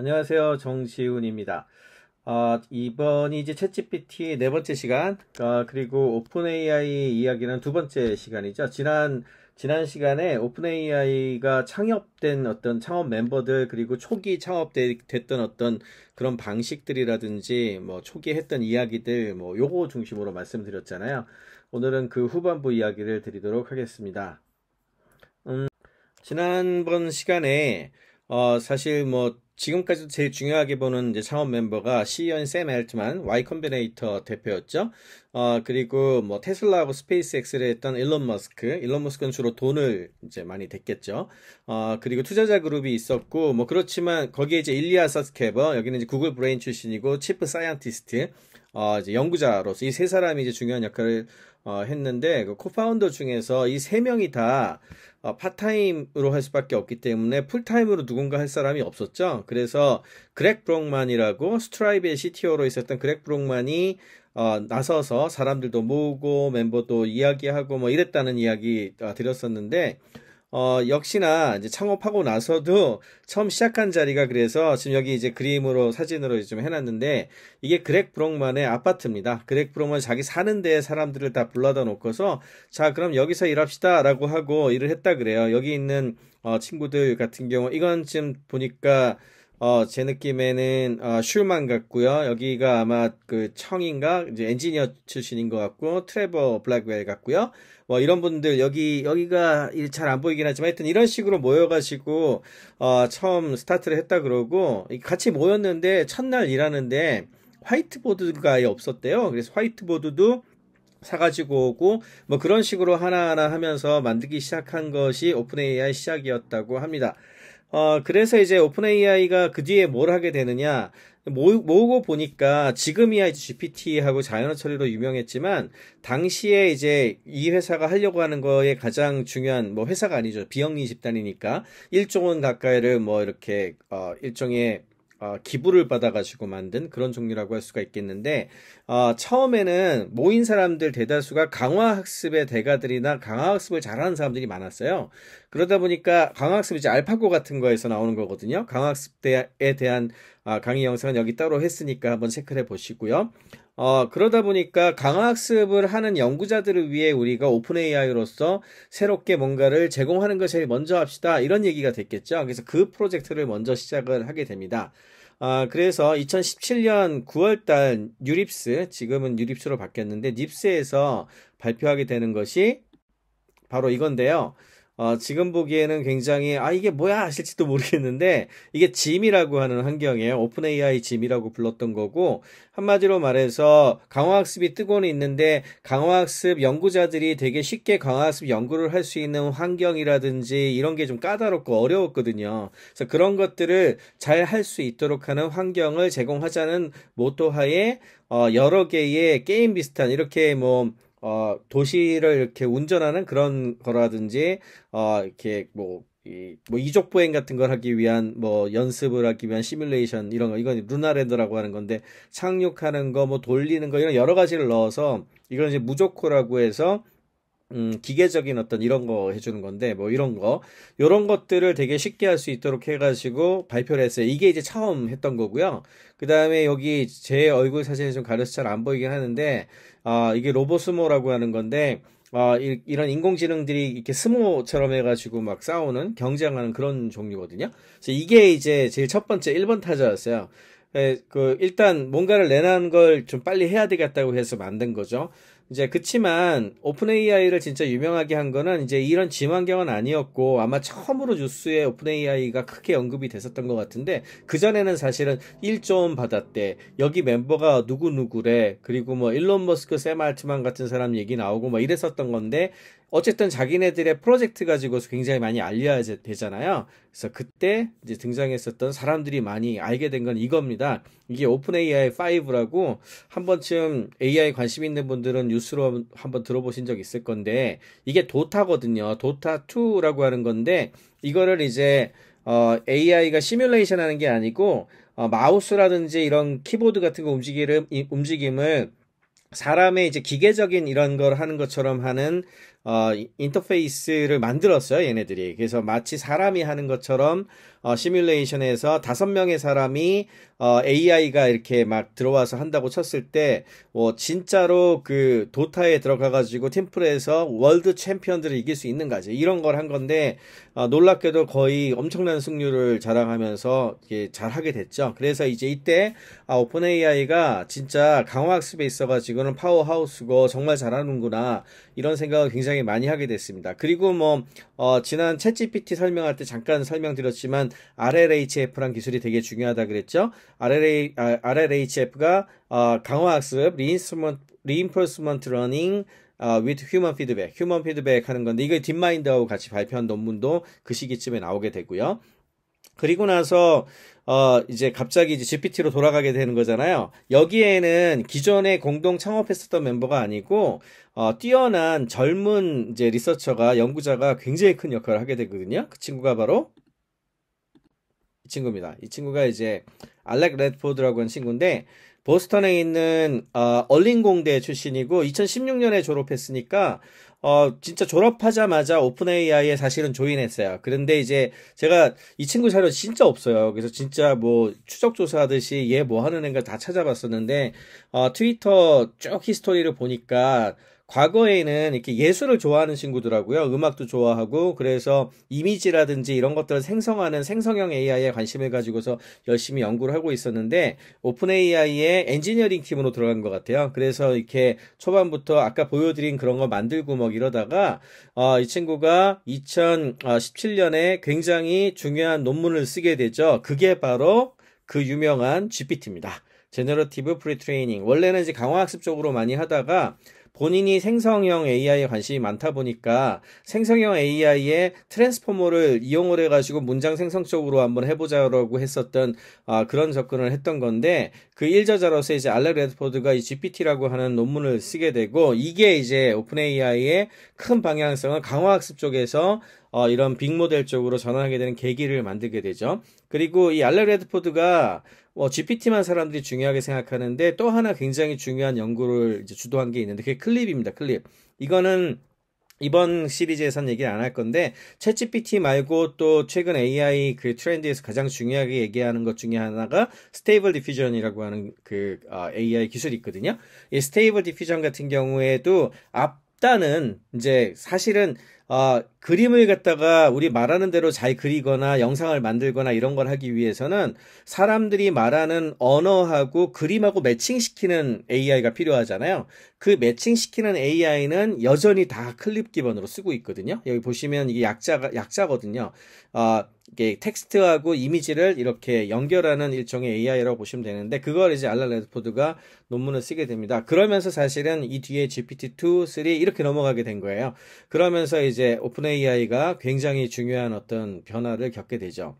안녕하세요. 정시훈입니다 어, 이번이 이제 챗GPT 네 번째 시간, 어, 그리고 오픈AI 이야기는 두 번째 시간이죠. 지난, 지난 시간에 오픈AI가 창업된 어떤 창업 멤버들, 그리고 초기 창업됐던 어떤 그런 방식들이라든지, 뭐, 초기 했던 이야기들, 뭐, 요거 중심으로 말씀드렸잖아요. 오늘은 그 후반부 이야기를 드리도록 하겠습니다. 음, 지난번 시간에, 어, 사실 뭐, 지금까지도 제일 중요하게 보는 이제 창업 멤버가 시연 e 샘 엘트만 Y 컴비네이터 대표였죠. 어, 그리고 뭐 테슬라하고 스페이스X를 했던 일론 머스크, 일론 머스크는 주로 돈을 이제 많이 댔겠죠. 어, 그리고 투자자 그룹이 있었고 뭐 그렇지만 거기에 이제 일리아 서스케버, 여기는 이제 구글 브레인 출신이고 치프 사이언티스트, 어, 이제 연구자로서 이 세 사람이 이제 중요한 역할을 어, 했는데 그 코파운더 중에서 이 세 명이 다 어, 파타임으로 할 수밖에 없기 때문에 풀타임으로 누군가 할 사람이 없었죠. 그래서 그렉 브록만이라고 스트라이브의 CTO로 있었던 그렉 브록만이 어, 나서서 사람들도 모으고 멤버도 이야기하고 뭐 이랬다는 이야기 어, 드렸었는데 어, 역시나 이제 창업하고 나서도 처음 시작한 자리가 그래서 지금 여기 이제 그림으로 사진으로 좀 해놨는데 이게 그렉 브록만의 아파트입니다. 그렉 브록만 자기 사는 데 사람들을 다 불러다 놓고서 자 그럼 여기서 일합시다라고 하고 일을 했다 그래요. 여기 있는 어, 친구들 같은 경우 이건 지금 보니까 어, 제 느낌에는 어, 슐만 같고요. 여기가 아마 그 청인가 이제 엔지니어 출신인 것 같고 트레버 블랙웰 같고요. 뭐 이런 분들 여기 여기가 잘 안 보이긴 하지만 하여튼 이런 식으로 모여가지고 어, 처음 스타트를 했다 그러고 같이 모였는데 첫날 일하는데 화이트보드가 없었대요. 그래서 화이트보드도 사가지고 오고 뭐 그런 식으로 하나하나 하면서 만들기 시작한 것이 오픈 AI 시작이었다고 합니다. 어, 그래서 이제 오픈 AI가 그 뒤에 뭘 하게 되느냐. 모, 으고 보니까 지금이야 GPT하고 자연어 처리로 유명했지만 당시에 이제 이 회사가 하려고 하는 거에 가장 중요한 뭐 회사가 아니죠 비영리 집단이니까 일조원 가까이를 뭐 이렇게 어 일종의 어, 기부를 받아가지고 만든 그런 종류라고 할 수가 있겠는데 어, 처음에는 모인 사람들 대다수가 강화학습의 대가들이나 강화학습을 잘하는 사람들이 많았어요. 그러다 보니까 강화학습이 이제 알파고 같은 거에서 나오는 거거든요. 강화학습에 대한 아, 강의 영상은 여기 따로 했으니까 한번 체크를 해보시고요. 어, 그러다 보니까 강화학습을 하는 연구자들을 위해 우리가 오픈 AI로서 새롭게 뭔가를 제공하는 것을 먼저 합시다. 이런 얘기가 됐겠죠. 그래서 그 프로젝트를 먼저 시작을 하게 됩니다. 아, 그래서 2017년 9월달 유립스, 지금은 유립스로 바뀌었는데, 닙스에서 발표하게 되는 것이 바로 이건데요. 어, 지금 보기에는 굉장히 아 이게 뭐야 하실지도 모르겠는데 이게 짐이라고 하는 환경이에요. 오픈 AI 짐이라고 불렀던 거고 한마디로 말해서 강화학습이 뜨고는 있는데 강화학습 연구자들이 되게 쉽게 강화학습 연구를 할 수 있는 환경이라든지 이런 게 좀 까다롭고 어려웠거든요. 그래서 그런 것들을 잘 할 수 있도록 하는 환경을 제공하자는 모토하에 어, 여러 개의 게임 비슷한 이렇게 뭐 어, 도시를 이렇게 운전하는 그런 거라든지, 어, 이렇게 뭐, 이, 뭐 이족 보행 같은 걸 하기 위한 뭐 연습을 하기 위한 시뮬레이션 이런 거 이건 루나랜드라고 하는 건데 착륙하는 거 뭐 돌리는 거 이런 여러 가지를 넣어서 이걸 이제 무조코라고 해서 음, 기계적인 어떤 이런 거 해주는 건데, 뭐 이런 거. 이런 것들을 되게 쉽게 할 수 있도록 해가지고 발표를 했어요. 이게 이제 처음 했던 거고요. 그 다음에 여기 제 얼굴 사진이 좀 가려서 잘 안 보이긴 하는데, 아, 이게 로보스모라고 하는 건데, 아, 어, 이, 런 인공지능들이 이렇게 스모처럼 해가지고 막 싸우는, 경쟁하는 그런 종류거든요. 그래서 이게 이제 제일 첫 번째 1번 타자였어요. 예, 그 일단 뭔가를 내는 걸 좀 빨리 해야 되겠다고 해서 만든 거죠. 이제 그치만 오픈 AI를 진짜 유명하게 한 거는 이제 이런 지환경은 아니었고 아마 처음으로 뉴스에 오픈 AI가 크게 언급이 됐었던 것 같은데 그 전에는 사실은 1조원 받았대 여기 멤버가 누구 누구래 그리고 뭐 일론 머스크, 샘 알트만 같은 사람 얘기 나오고 막 뭐 이랬었던 건데 어쨌든 자기네들의 프로젝트 가지고 서 굉장히 많이 알려야 되잖아요. 그래서 그때 이제 등장했었던 사람들이 많이 알게 된 건 이겁니다. 이게 오픈 AI 5라고 한 번쯤 AI 관심 있는 분들은 뉴스로 한번 들어보신 적 있을 건데 이게 도타거든요. 도타 2라고 하는 건데 이거를 이제 어, AI가 시뮬레이션 하는 게 아니고 어, 마우스라든지 이런 키보드 같은 거 움직임을 움직임을 사람의 이제 기계적인 이런 걸 하는 것처럼 하는 어, 인터페이스를 만들었어요, 얘네들이. 그래서 마치 사람이 하는 것처럼 어, 시뮬레이션에서 다섯 명의 사람이 어, AI가 이렇게 막 들어와서 한다고 쳤을 때, 뭐 진짜로 그 도타에 들어가가지고 팀플에서 월드 챔피언들을 이길 수 있는가지 이런 걸 한 건데 어, 놀랍게도 거의 엄청난 승률을 자랑하면서 예, 잘하게 됐죠. 그래서 이제 이때 아, 오픈 AI가 진짜 강화학습에 있어가지고는 파워하우스고 정말 잘하는구나 이런 생각을 굉장히 굉장히 많이 하게 됐습니다. 그리고 뭐 어, 지난 챗GPT 설명할 때 잠깐 설명드렸지만 RLHF란 기술이 되게 중요하다 그랬죠. RLA, 아, RLHF가 어, 강화학습, 리인스포스먼트 러닝, 어, with human feedback, human feedback 하는 건데 이걸 딥마인드하고 같이 발표한 논문도 그 시기쯤에 나오게 되고요. 그리고 나서 어, 이제 갑자기 이제 GPT로 돌아가게 되는 거잖아요. 여기에는 기존에 공동 창업했었던 멤버가 아니고, 어, 뛰어난 젊은 이제 리서처가, 연구자가 굉장히 큰 역할을 하게 되거든요. 그 친구가 바로 이 친구입니다. 이 친구가 이제 알렉 레드포드라고 하는 친구인데, 보스턴에 있는 어, 얼린공대 출신이고 2016년에 졸업했으니까 어, 진짜 졸업하자마자 오픈 AI에 사실은 조인했어요. 그런데 이제 제가 이 친구 자료 진짜 없어요. 그래서 진짜 뭐 추적조사하듯이 얘 뭐 하는 애가 다 찾아봤었는데, 어, 트위터 쭉 히스토리를 보니까 과거에는 이렇게 예술을 좋아하는 친구들하고요. 음악도 좋아하고 그래서 이미지라든지 이런 것들을 생성하는 생성형 AI에 관심을 가지고서 열심히 연구를 하고 있었는데 오픈 AI의 엔지니어링 팀으로 들어간 것 같아요. 그래서 이렇게 초반부터 아까 보여드린 그런 거 만들고 막 이러다가 어, 이 친구가 2017년에 굉장히 중요한 논문을 쓰게 되죠. 그게 바로 그 유명한 GPT입니다. 제너러티브 프리트레이닝 원래는 이제 강화학습 쪽으로 많이 하다가 본인이 생성형 AI에 관심이 많다 보니까 생성형 a i 에 트랜스포머를 이용을 해가지고 문장 생성 쪽으로 한번 해보자라고 했었던 아, 그런 접근을 했던 건데 그 일저자로서 이제 알렉 레드포드가 이 GPT라고 하는 논문을 쓰게 되고 이게 이제 오픈 AI의 큰 방향성을 강화학습 쪽에서 어, 이런 빅모델 쪽으로 전환하게 되는 계기를 만들게 되죠. 그리고 이 알렉 레드포드가 어, 뭐, GPT만 사람들이 중요하게 생각하는데 또 하나 굉장히 중요한 연구를 주도한 게 있는데 그게 클립입니다. 클립. 이거는 이번 시리즈에선 얘기를 안 할 건데 챗GPT 말고 또 최근 AI 그 트렌드에서 가장 중요하게 얘기하는 것 중에 하나가 스테이블 디퓨전이라고 하는 그 어, AI 기술이 있거든요. 이 스테이블 디퓨전 같은 경우에도 앞단은 이제 사실은 어, 그림을 갖다가 우리 말하는 대로 잘 그리거나 영상을 만들거나 이런 걸 하기 위해서는 사람들이 말하는 언어하고 그림하고 매칭시키는 AI가 필요하잖아요. 그 매칭시키는 AI는 여전히 다 클립 기반으로 쓰고 있거든요. 여기 보시면 이게 약자가 약자거든요. 어, 이게 텍스트하고 이미지를 이렇게 연결하는 일종의 AI라고 보시면 되는데 그걸 이제 알라 레드포드가 논문을 쓰게 됩니다. 그러면서 사실은 이 뒤에 GPT-2, 3 이렇게 넘어가게 된 거예요. 그러면서 이제 이제 오픈 AI가 굉장히 중요한 어떤 변화를 겪게 되죠.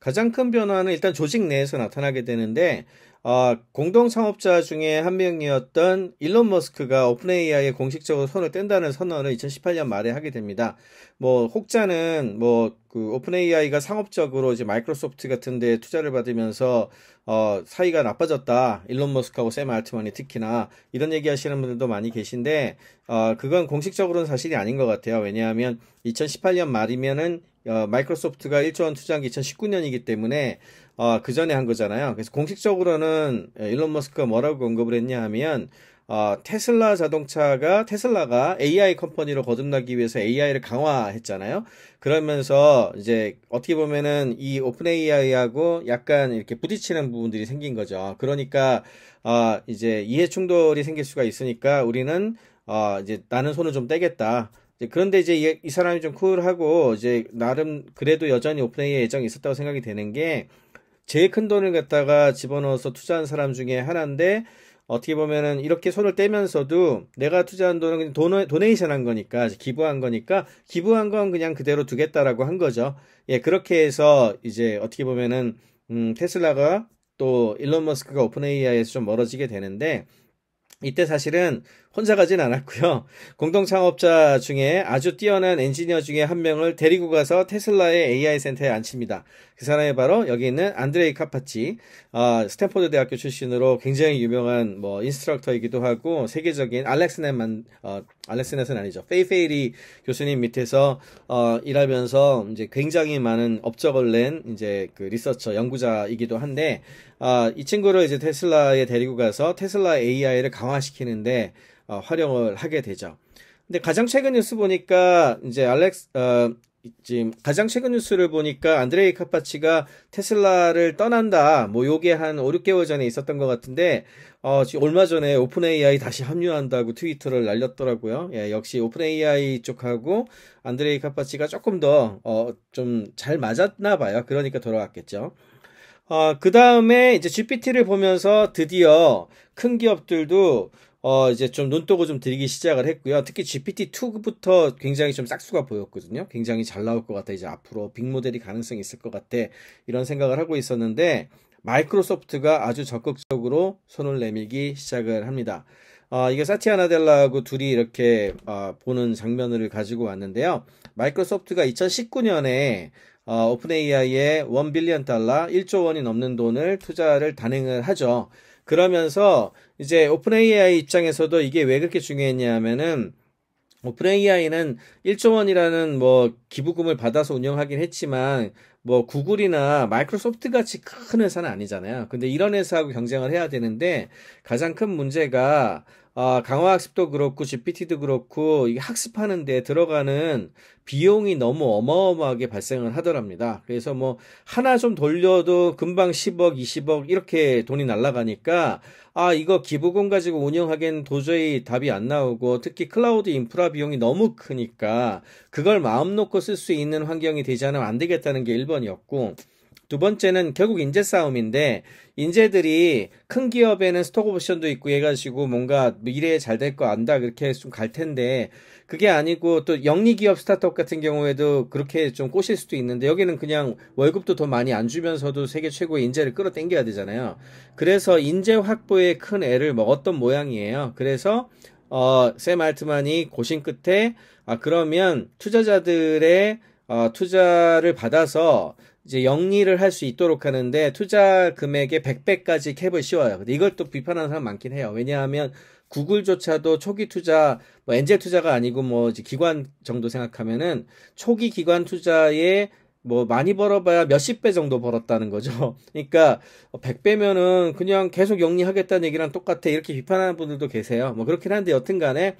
가장 큰 변화는 일단 조직 내에서 나타나게 되는데 어, 공동 창업자 중에 한 명이었던 일론 머스크가 오픈 AI에 공식적으로 손을 뗀다는 선언을 2018년 말에 하게 됩니다. 뭐 혹자는 뭐그 오픈 AI가 상업적으로 이제 마이크로소프트 같은데 투자를 받으면서 어, 사이가 나빠졌다. 일론 머스크하고 샘 알트먼이 특히나 이런 얘기하시는 분들도 많이 계신데 어, 그건 공식적으로는 사실이 아닌 것 같아요. 왜냐하면 2018년 말이면은 어, 마이크로소프트가 1조 원 투자한 게 2019년이기 때문에 어, 그 전에 한 거잖아요. 그래서 공식적으로는 예, 일론 머스크가 뭐라고 언급을 했냐 하면 어, 테슬라 자동차가 테슬라가 AI 컴퍼니로 거듭나기 위해서 AI를 강화했잖아요. 그러면서 이제 어떻게 보면은 이 오픈 AI하고 약간 이렇게 부딪히는 부분들이 생긴 거죠. 그러니까 어, 이제 이해 충돌이 생길 수가 있으니까 우리는 어, 이제 나는 손을 좀 떼겠다. 그런데 이제 이, 사람이 좀 쿨하고 이제 나름 그래도 여전히 오픈 AI 예정이 있었다고 생각이 되는 게 제일 큰 돈을 갖다가 집어넣어서 투자한 사람 중에 하나인데 어떻게 보면은 이렇게 손을 떼면서도 내가 투자한 돈은 그냥 도너, 도네이션 한 거니까 기부한 거니까 기부한 건 그냥 그대로 두겠다라고 한 거죠. 예, 그렇게 해서 이제 어떻게 보면은 음, 테슬라가 또 일론 머스크가 오픈 AI에서 좀 멀어지게 되는데 이때 사실은 혼자 가진 않았고요. 공동 창업자 중에 아주 뛰어난 엔지니어 중에 한 명을 데리고 가서 테슬라의 AI 센터에 앉힙니다. 그 사람이 바로 여기 있는 안드레이 카파치, 어, 스탠포드 대학교 출신으로 굉장히 유명한 뭐 인스트럭터이기도 하고 세계적인 알렉스넷만 어, 알렉스넷은 아니죠. 페이페이리 교수님 밑에서 어, 일하면서 이제 굉장히 많은 업적을 낸 이제 그 리서처 연구자이기도 한데 아, 이 친구를 이제 테슬라에 데리고 가서 테슬라 AI를 강화시키는데 어, 활용을 하게 되죠. 근데 가장 최근 뉴스 보니까 이제 알렉스 어, 지금 가장 최근 뉴스를 보니까 안드레이 카파치가 테슬라를 떠난다. 뭐 요게 한 5, 6개월 전에 있었던 것 같은데 어, 지금 얼마 전에 오픈 AI 다시 합류한다고 트위터를 날렸더라고요. 예, 역시 오픈 AI 쪽하고 안드레이 카파치가 조금 더좀잘 어, 맞았나 봐요. 그러니까 돌아왔겠죠. 어, 그 다음에 이제 GPT를 보면서 드디어 큰 기업들도 어, 이제 좀 눈독을 좀 들이기 시작을 했고요. 특히 GPT-2부터 굉장히 좀 싹수가 보였거든요. 굉장히 잘 나올 것 같아. 이제 앞으로 빅모델이 가능성이 있을 것 같아. 이런 생각을 하고 있었는데, 마이크로소프트가 아주 적극적으로 손을 내밀기 시작을 합니다. 어, 이게 사티아 나델라하고 둘이 이렇게 어, 보는 장면을 가지고 왔는데요. 마이크로소프트가 2019년에 어, 오픈 AI에 1 빌리언 달러, 1조 원이 넘는 돈을 투자를 단행을 하죠. 그러면서 이제 오픈 AI 입장에서도 이게 왜 그렇게 중요했냐면은 오픈 AI는 1조 원이라는 뭐 기부금을 받아서 운영하긴 했지만 뭐 구글이나 마이크로소프트 같이 큰 회사는 아니잖아요. 근데 이런 회사하고 경쟁을 해야 되는데 가장 큰 문제가 아, 강화학습도 그렇고 GPT도 그렇고 이게 학습하는 데 들어가는 비용이 너무 어마어마하게 발생을 하더랍니다. 그래서 뭐 하나 좀 돌려도 금방 10억, 20억 이렇게 돈이 날라가니까 아, 이거 기부금 가지고 운영하기엔 도저히 답이 안 나오고 특히 클라우드 인프라 비용이 너무 크니까 그걸 마음 놓고 쓸 수 있는 환경이 되지 않으면 안 되겠다는 게 1번이었고 두 번째는 결국 인재 싸움인데 인재들이 큰 기업에는 스톡옵션도 있고 해가지고 뭔가 미래에 잘 될 거 안다 그렇게 좀 갈 텐데 그게 아니고 또 영리 기업 스타트업 같은 경우에도 그렇게 좀 꼬실 수도 있는데 여기는 그냥 월급도 더 많이 안 주면서도 세계 최고의 인재를 끌어당겨야 되잖아요. 그래서 인재 확보에 큰 애를 먹었던 모양이에요. 그래서 어, 샘 알트만이 고심 끝에 아 그러면 투자자들의 어, 투자를 받아서 이제 영리를 할 수 있도록 하는데 투자 금액의 100배까지 캡을 씌워요. 근데 이걸 또 비판하는 사람 많긴 해요. 왜냐하면 구글조차도 초기 투자, 뭐 엔젤 투자가 아니고 뭐 기관 정도 생각하면은 초기 기관 투자에 뭐 많이 벌어봐야 몇십 배 정도 벌었다는 거죠. 그러니까 100배면은 그냥 계속 영리하겠다는 얘기랑 똑같아. 이렇게 비판하는 분들도 계세요. 뭐 그렇긴 한데 여튼 간에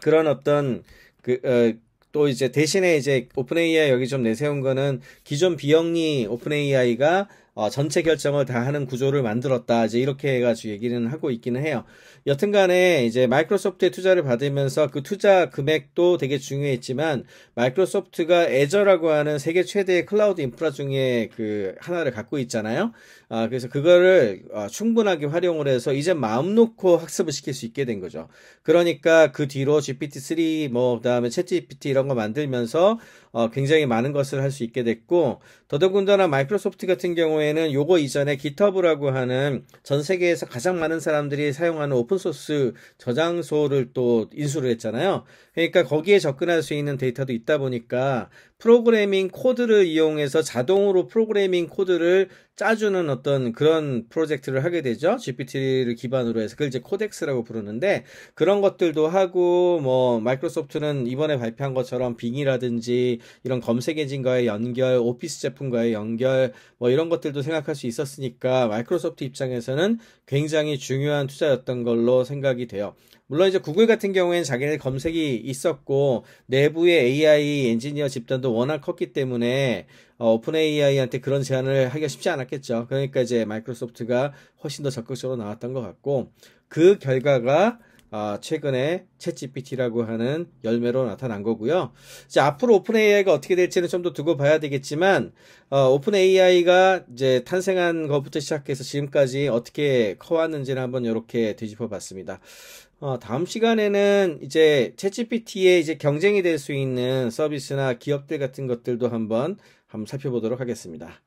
그런 어떤 그, 어, 또 이제 대신에 이제 오픈 AI 여기 좀 내세운 거는 기존 비영리 오픈 AI가 어, 전체 결정을 다 하는 구조를 만들었다. 이제 이렇게 해가지고 얘기는 하고 있기는 해요. 여튼간에 이제 마이크로소프트의 투자를 받으면서 그 투자 금액도 되게 중요했지만 마이크로소프트가 애저라고 하는 세계 최대의 클라우드 인프라 중에 그 하나를 갖고 있잖아요. 아, 그래서 그거를 어, 충분하게 활용을 해서 이제 마음 놓고 학습을 시킬 수 있게 된 거죠. 그러니까 그 뒤로 GPT-3 뭐 그다음에 챗GPT 이런 거 만들면서 어, 굉장히 많은 것을 할 수 있게 됐고 더더군다나 마이크로소프트 같은 경우에 경우에는 요거 이전에 GitHub라고 하는 전 세계에서 가장 많은 사람들이 사용하는 오픈소스 저장소를 또 인수를 했잖아요. 그러니까 거기에 접근할 수 있는 데이터도 있다 보니까 프로그래밍 코드를 이용해서 자동으로 프로그래밍 코드를 짜주는 어떤 그런 프로젝트를 하게 되죠. GPT를 기반으로 해서 그걸 이제 코덱스라고 부르는데 그런 것들도 하고 뭐 마이크로소프트는 이번에 발표한 것처럼 빙이라든지 이런 검색 엔진과의 연결, 오피스 제품과의 연결 뭐 이런 것들도 생각할 수 있었으니까 마이크로소프트 입장에서는 굉장히 중요한 투자였던 걸로 생각이 돼요. 물론 이제 구글 같은 경우에는 자기네 검색이 있었고 내부의 AI 엔지니어 집단도 워낙 컸기 때문에 어, 오픈 AI한테 그런 제안을 하기가 쉽지 않았겠죠. 그러니까 이제 마이크로소프트가 훨씬 더 적극적으로 나왔던 것 같고 그 결과가 아, 최근에 챗GPT라고 하는 열매로 나타난 거고요. 이제 앞으로 오픈 AI가 어떻게 될지는 좀 더 두고 봐야 되겠지만 어, 오픈 AI가 이제 탄생한 것부터 시작해서 지금까지 어떻게 커왔는지를 한번 이렇게 뒤집어봤습니다. 어, 다음 시간에는 이제 채찌PT의 이제 경쟁이 될 수 있는 서비스나 기업들 같은 것들도 한번 한번 살펴보도록 하겠습니다.